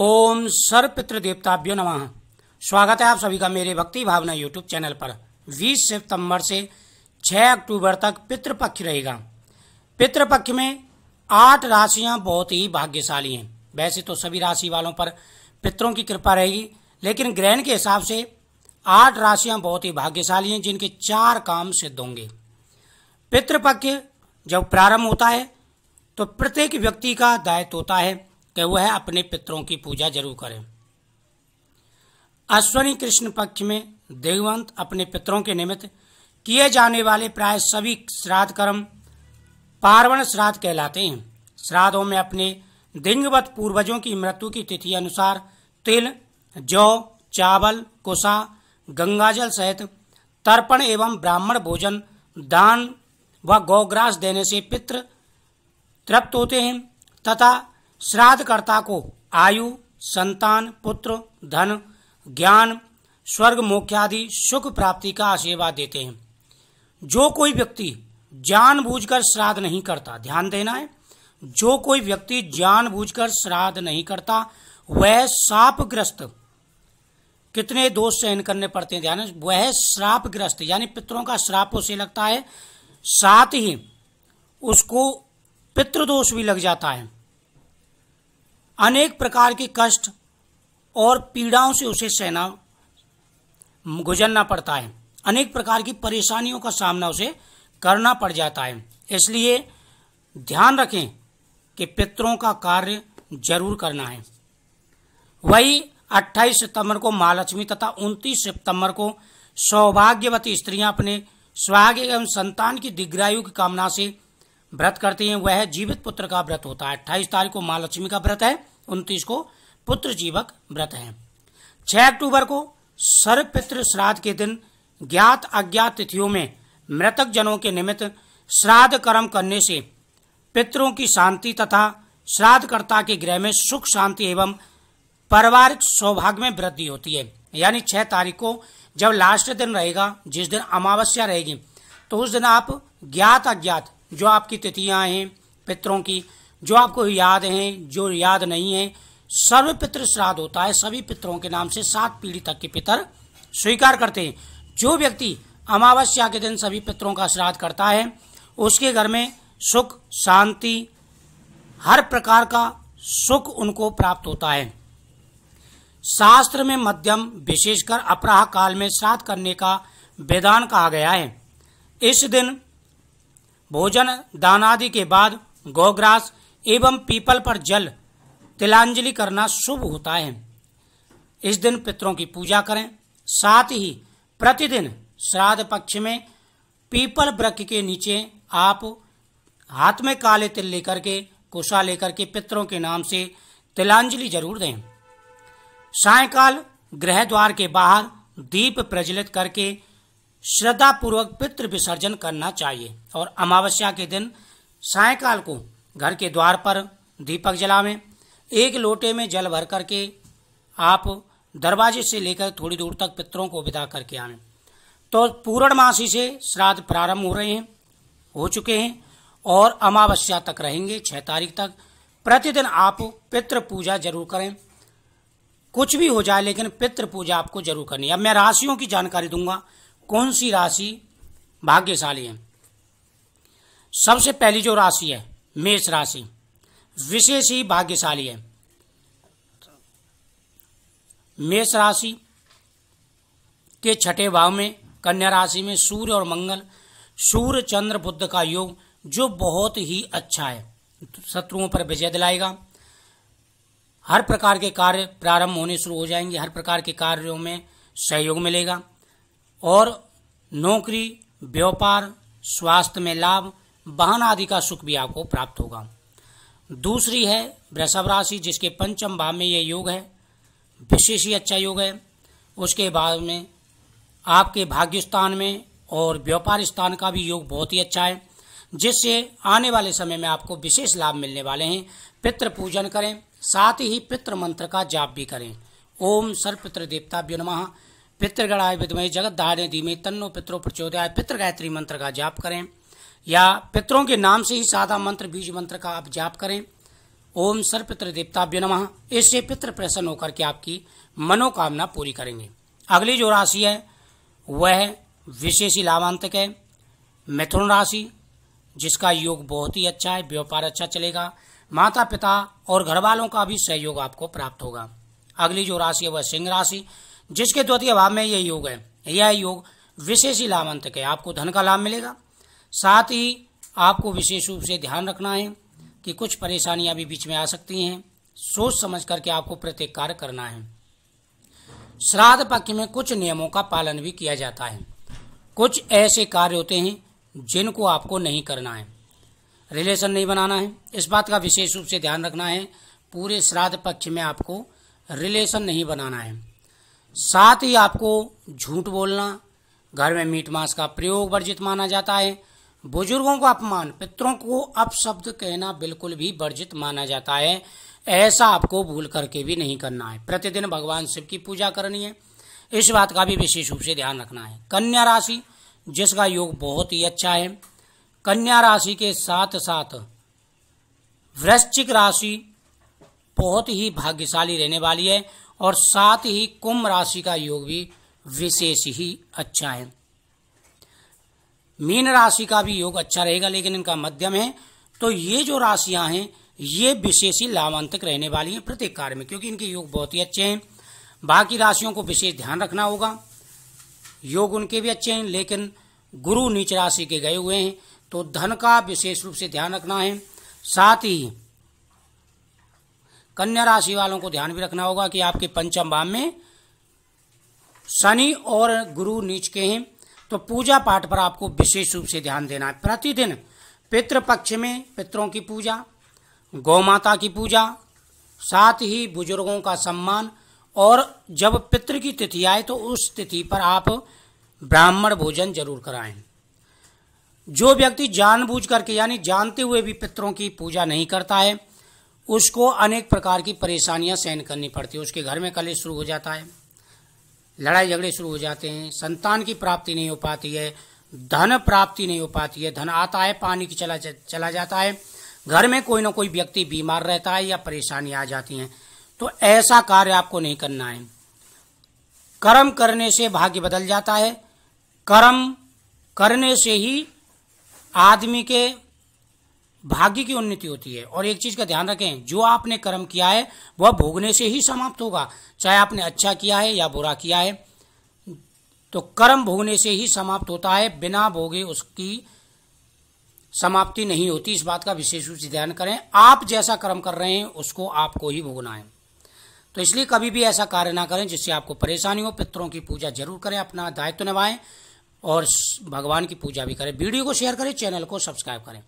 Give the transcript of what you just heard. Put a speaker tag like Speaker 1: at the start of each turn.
Speaker 1: ओम sir पितृ देवताभ्यो नम स्वागत है आप सभी का मेरे भक्ति भावना यूट्यूब चैनल पर 20 सितंबर से 6 अक्टूबर तक पितृपक्ष रहेगा पितृपक्ष में आठ राशियां बहुत ही भाग्यशाली हैं वैसे तो सभी राशि वालों पर पितरों की कृपा रहेगी लेकिन ग्रहण के हिसाब से आठ राशियां बहुत ही भाग्यशाली हैं जिनके चार काम सिद्ध होंगे पितृपक्ष जब प्रारंभ होता है तो प्रत्येक व्यक्ति का दायित्व होता है कि वह अपने पितरों की पूजा जरूर करें अश्वनी कृष्ण पक्ष में देववंत अपने पितरों के निमित्त किए जाने वाले प्राय सभी श्राद्ध कर्म पार्वण श्राद्ध कहलाते हैं श्राद्धों में अपने दिंगवत पूर्वजों की मृत्यु की तिथि अनुसार तिल जौ चावल कोसा गंगाजल सहित तर्पण एवं ब्राह्मण भोजन दान व गौग्रास देने से पित्र तृप्त होते हैं तथा श्राद्धकर्ता को आयु संतान पुत्र धन ज्ञान स्वर्ग मोक्षादि सुख प्राप्ति का आशीर्वाद देते हैं जो कोई व्यक्ति जानबूझकर श्राद्ध नहीं करता ध्यान देना है जो कोई व्यक्ति जानबूझकर श्राद्ध नहीं करता वह सापग्रस्त कितने दोष सहन करने पड़ते हैं ध्यान वह श्रापग्रस्त यानी पितरों का श्राप उसे लगता है साथ ही उसको पितृदोष भी लग जाता है अनेक प्रकार के कष्ट और पीड़ाओं से उसे सहना गुजरना पड़ता है अनेक प्रकार की परेशानियों का सामना उसे करना पड़ जाता है इसलिए ध्यान रखें कि पितरों का कार्य जरूर करना है वही 28 सितंबर को महालक्ष्मी तथा 29 सितंबर को सौभाग्यवती स्त्रियां अपने स्वाग एवं संतान की दीर्घायु की कामना से व्रत करते हैं वह जीवित पुत्र का व्रत होता है अट्ठाईस तारीख को माँ लक्ष्मी का व्रत है उन्तीस को पुत्र जीवक व्रत है छह अक्टूबर को सर्व पितृ श्राद्ध के दिन ज्ञात अज्ञात तिथियों में मृतक जनों के निमित्त श्राद्ध कर्म करने से पितरों की शांति तथा श्राद्धकर्ता के ग्रह में सुख शांति एवं पारिवारिक सौभाग्य में वृद्धि होती है यानी छह तारीख को जब लास्ट दिन रहेगा जिस दिन अमावस्या रहेगी तो उस दिन आप ज्ञात अज्ञात जो आपकी तिथियां हैं पितरों की जो आपको याद हैं जो याद नहीं है सर्व पितृ श्राद्ध होता है सभी पितरों के नाम से सात पीढ़ी तक के पितर स्वीकार करते हैं जो व्यक्ति अमावस्या के दिन सभी पितरों का श्राद्ध करता है उसके घर में सुख शांति हर प्रकार का सुख उनको प्राप्त होता है शास्त्र में मध्यम विशेषकर अपराह काल में श्राद्ध करने का विधान कहा गया है इस दिन भोजन दान आदि के बाद गौग्रास एवं पीपल पर जल तिलांजलि करना शुभ होता है इस दिन पितरों की पूजा करें साथ ही प्रतिदिन श्राद्ध पक्ष में पीपल वृक्ष के नीचे आप हाथ में काले तिल लेकर के कोसा लेकर के पितरों के नाम से तिलांजलि जरूर दें सायकाल गृह द्वार के बाहर दीप प्रज्वलित करके श्रद्धापूर्वक पितृ विसर्जन करना चाहिए और अमावस्या के दिन सायकाल को घर के द्वार पर दीपक जलावें एक लोटे में जल भर करके आप दरवाजे से लेकर थोड़ी दूर तक पितरों को विदा करके आए तो पूर्णमासी से श्राद्ध प्रारंभ हो रहे हैं हो चुके हैं और अमावस्या तक रहेंगे छह तारीख तक प्रतिदिन आप पितृ पूजा जरूर करें कुछ भी हो जाए लेकिन पितृ पूजा आपको जरूर करनी है अब मैं राशियों की जानकारी दूंगा कौन सी राशि भाग्यशाली है सबसे पहली जो राशि है मेष राशि विशेष ही भाग्यशाली है मेष राशि के छठे भाव में कन्या राशि में सूर्य और मंगल सूर्य चंद्र बुद्ध का योग जो बहुत ही अच्छा है शत्रुओं पर विजय दिलाएगा हर प्रकार के कार्य प्रारंभ होने शुरू हो जाएंगे हर प्रकार के कार्यों में सहयोग मिलेगा और नौकरी व्यापार स्वास्थ्य में लाभ वाहन आदि का सुख भी आपको प्राप्त होगा दूसरी है वृषभ राशि जिसके पंचम भाव में यह योग है विशेष ही अच्छा योग है उसके बाद में आपके भाग्य स्थान में और व्यापार स्थान का भी योग बहुत ही अच्छा है जिससे आने वाले समय में आपको विशेष लाभ मिलने वाले हैं पितृ पूजन करें साथ ही पितृ मंत्र का जाप भी करें ओम पितृ देवता व्योनमहा पितृगणाय विदमय जगत धारे धीमे तन्नो पितरों प्रचोदयाय पितृ गायत्री मंत्र का जाप करें या पितरों के नाम से ही सादा मंत्र बीज मंत्र का आप जाप करें ओम सर पितृ देवताभ्य नम इससे पितृ प्रसन्न होकर के आपकी मनोकामना पूरी करेंगे अगली जो राशि है वह विशेष लाभांतक है मिथुन राशि जिसका योग बहुत ही अच्छा है व्यापार अच्छा चलेगा माता पिता और घर वालों का भी सहयोग आपको प्राप्त होगा अगली जो राशि है वह सिंह राशि जिसके द्वितीय अभाव में यह योग है यह योग विशेष ही लाभांतक है आपको धन का लाभ मिलेगा साथ ही आपको विशेष रूप से ध्यान रखना है कि कुछ परेशानियां भी बीच में आ सकती हैं सोच समझ करके आपको प्रत्येक कार्य करना है श्राद्ध पक्ष में कुछ नियमों का पालन भी किया जाता है कुछ ऐसे कार्य होते हैं जिनको आपको नहीं करना है रिलेशन नहीं बनाना है इस बात का विशेष रूप से ध्यान रखना है पूरे श्राद्ध पक्ष में आपको रिलेशन नहीं बनाना है साथ ही आपको झूठ बोलना घर में मीट मांस का प्रयोग वर्जित माना जाता है बुजुर्गों को अपमान पितरों को अपशब्द कहना बिल्कुल भी वर्जित माना जाता है ऐसा आपको भूल करके भी नहीं करना है प्रतिदिन भगवान शिव की पूजा करनी है इस बात का भी विशेष रूप से ध्यान रखना है कन्या राशि जिसका योग बहुत ही अच्छा है कन्या राशि के साथ साथ वृश्चिक राशि बहुत ही भाग्यशाली रहने वाली है और साथ ही कुंभ राशि का योग भी विशेष ही अच्छा है मीन राशि का भी योग अच्छा रहेगा लेकिन इनका मध्यम है तो ये जो राशियां हैं ये विशेष ही लाभांतक रहने वाली हैं प्रत्येक कार्य में क्योंकि इनके योग बहुत ही अच्छे हैं बाकी राशियों को विशेष ध्यान रखना होगा योग उनके भी अच्छे हैं लेकिन गुरु नीच राशि के गए हुए हैं तो धन का विशेष रूप से ध्यान रखना है साथ ही कन्या राशि वालों को ध्यान भी रखना होगा कि आपके पंचम भाव में शनि और गुरु नीच के हैं तो पूजा पाठ पर आपको विशेष रूप से ध्यान देना है प्रतिदिन पितृ पक्ष में पितरों की पूजा गौ माता की पूजा साथ ही बुजुर्गों का सम्मान और जब पितृ की तिथि आए तो उस तिथि पर आप ब्राह्मण भोजन जरूर कराएं जो व्यक्ति जानबूझ करके यानी जानते हुए भी पितरों की पूजा नहीं करता है उसको अनेक प्रकार की परेशानियां सहन करनी पड़ती है उसके घर में कलेश शुरू हो जाता है लड़ाई झगड़े शुरू हो जाते हैं संतान की प्राप्ति नहीं हो पाती है धन प्राप्ति नहीं हो पाती है धन आता है पानी की चला चला जाता है घर में कोई ना कोई व्यक्ति बीमार रहता है या परेशानी आ जाती है तो ऐसा कार्य आपको नहीं करना है कर्म करने से भाग्य बदल जाता है कर्म करने से ही आदमी के भाग्य की उन्नति होती है और एक चीज का ध्यान रखें जो आपने कर्म किया है वह भोगने से ही समाप्त होगा चाहे आपने अच्छा किया है या बुरा किया है तो कर्म भोगने से ही समाप्त होता है बिना भोगे उसकी समाप्ति नहीं होती इस बात का विशेष रूप से ध्यान करें आप जैसा कर्म कर रहे हैं उसको आपको ही भोगना है तो इसलिए कभी भी ऐसा कार्य ना करें जिससे आपको परेशानी हो पितरों की पूजा जरूर करें अपना दायित्व तो निभाएं और भगवान की पूजा भी करें वीडियो को शेयर करें चैनल को सब्सक्राइब करें